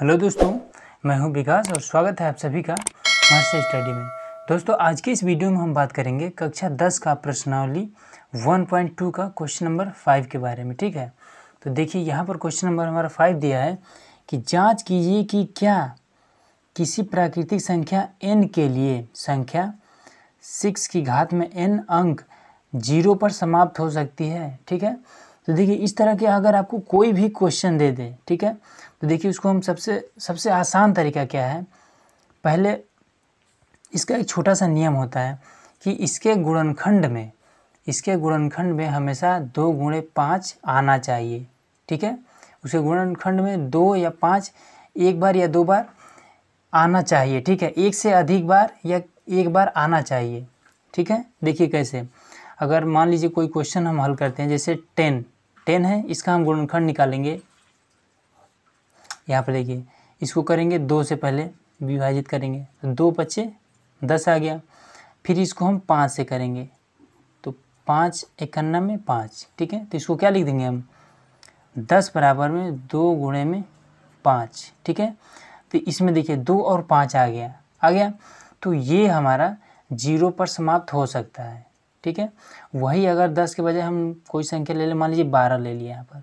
Hello दोस्तों मैं हूं विकास और स्वागत है आप सभी का मास्टर स्टडी में दोस्तों आज के इस वीडियो में हम बात करेंगे कक्षा दस का प्रश्नावली 1.2 का क्वेश्चन नंबर फाइव के बारे में ठीक है तो देखिए यहाँ पर क्वेश्चन नंबर हमारा फाइव दिया है कि जांच कीजिए कि क्या किसी प्राकृतिक संख्या एन के लिए संख्या सिक्स की घात में एन अंक जीरो पर समाप्त हो सकती है ठीक है तो देखिए इस तरह के अगर आपको कोई भी क्वेश्चन दे दे ठीक है तो देखिए उसको हम सबसे सबसे आसान तरीका क्या है पहले इसका एक छोटा सा नियम होता है कि इसके गुणनखंड में इसके गुणनखंड में हमेशा दो गुणे पाँच आना चाहिए ठीक है उसके गुणनखंड में दो या पाँच एक बार या दो बार आना चाहिए ठीक है एक से अधिक बार या एक बार आना चाहिए ठीक है देखिए कैसे अगर मान लीजिए कोई क्वेश्चन हम हल करते हैं जैसे टेन टेन है इसका हम गुणनखंड निकालेंगे यहाँ पर देखिए इसको करेंगे दो से पहले विभाजित करेंगे तो दो पच्चे दस आ गया फिर इसको हम पाँच से करेंगे तो पाँच इक्यानवे में पाँच ठीक है तो इसको क्या लिख देंगे हम दस बराबर में दो गुणे में पाँच ठीक है तो इसमें देखिए दो और पाँच आ गया आ गया तो ये हमारा जीरो पर समाप्त हो सकता है ठीक है वही अगर दस के बजाय हम कोई संख्या ले लें मान लीजिए बारह ले लिया यहाँ पर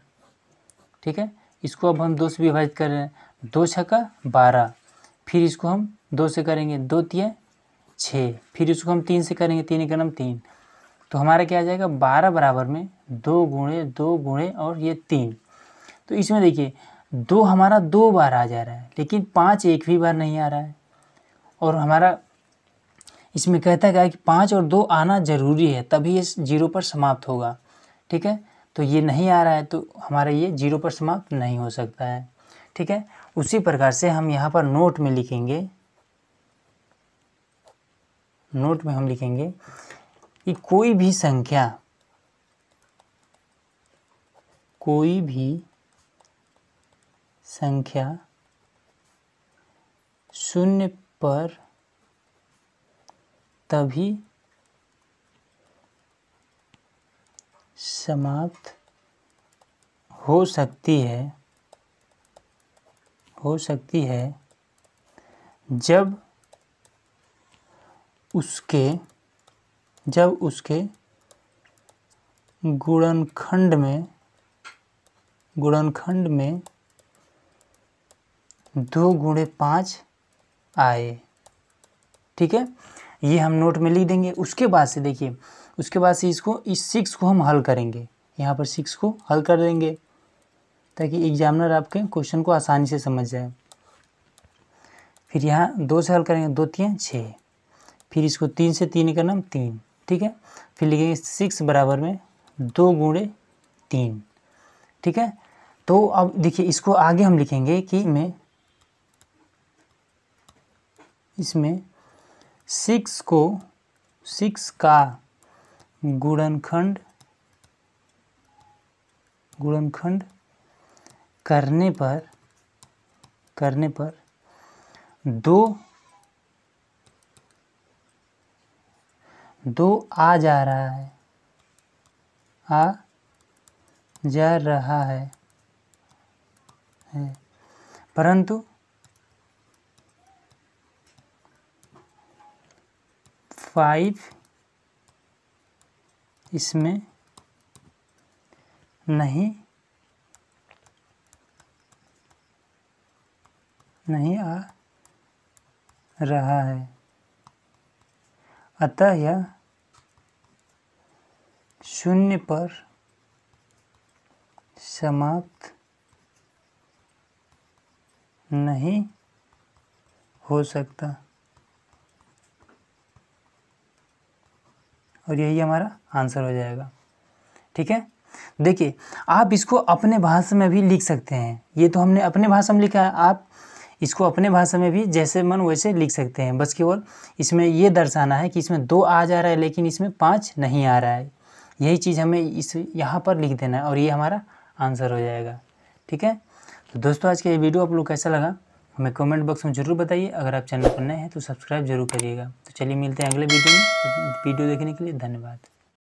ठीक है इसको अब हम दो से विभाजित कर रहे हैं दो छक्का बारह फिर इसको हम दो से करेंगे दो तीन छः फिर इसको हम तीन से करेंगे तीन एक तीन तो हमारा क्या आ जाएगा बारह बराबर में दो गुणे दो गुणे और ये तीन तो इसमें देखिए दो हमारा दो बार आ जा रहा है लेकिन पाँच एक भी बार नहीं आ रहा है और हमारा इसमें कहता गया कि पाँच और दो आना ज़रूरी है तभी ये जीरो पर समाप्त होगा ठीक है तो ये नहीं आ रहा है तो हमारा ये जीरो पर समाप्त नहीं हो सकता है ठीक है उसी प्रकार से हम यहाँ पर नोट में लिखेंगे नोट में हम लिखेंगे कि कोई भी संख्या कोई भी संख्या शून्य पर तभी समाप्त हो सकती है हो सकती है जब उसके जब उसके गुणनखंड में गुणनखंड में दो गुणे पाँच आए ठीक है ये हम नोट में लिख देंगे उसके बाद से देखिए उसके बाद से इसको इस सिक्स को हम हल करेंगे यहाँ पर सिक्स को हल कर देंगे ताकि एग्जामिनर आपके क्वेश्चन को आसानी से समझ जाए फिर यहाँ दो से हल करेंगे दो तीन छः फिर इसको तीन से तीन का नाम तीन ठीक है फिर लिखेंगे सिक्स बराबर में दो गुणे तीन ठीक है तो अब देखिए इसको आगे हम लिखेंगे कि में इसमें सिक्स को सिक्स का गुणनखंड गुणनखंड करने पर करने पर दो दो आ जा रहा है आ जा रहा है, है। परंतु फाइव इसमें नहीं नहीं आ रहा है अतः यह शून्य पर समाप्त नहीं हो सकता और यही हमारा आंसर हो जाएगा ठीक है देखिए आप इसको अपने भाषा में भी लिख सकते हैं ये तो हमने अपने भाषा में लिखा है आप इसको अपने भाषा में भी जैसे मन वैसे लिख सकते हैं बस केवल इसमें ये दर्शाना है कि इसमें दो आ जा रहा है लेकिन इसमें पाँच नहीं आ रहा है यही चीज़ हमें इस यहाँ पर लिख देना है और ये हमारा आंसर हो जाएगा ठीक है तो दोस्तों आज का ये वीडियो आप लोग कैसा लगा हमें कमेंट बॉक्स में ज़रूर बताइए अगर आप चैनल पर नए हैं तो सब्सक्राइब जरूर करिएगा तो चलिए मिलते हैं अगले वीडियो में वीडियो तो देखने के लिए धन्यवाद